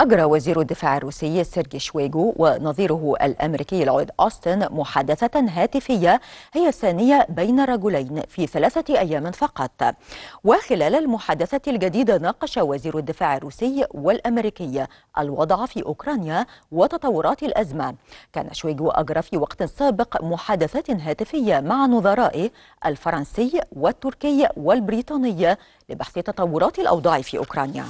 أجرى وزير الدفاع الروسي سيرجي شويجو ونظيره الأمريكي لويد أوستن محادثة هاتفية هي الثانية بين رجلين في ثلاثة أيام فقط وخلال المحادثة الجديدة ناقش وزير الدفاع الروسي والأمريكي الوضع في أوكرانيا وتطورات الأزمة كان شويجو أجرى في وقت سابق محادثات هاتفية مع نظرائه الفرنسي والتركي والبريطاني لبحث تطورات الأوضاع في أوكرانيا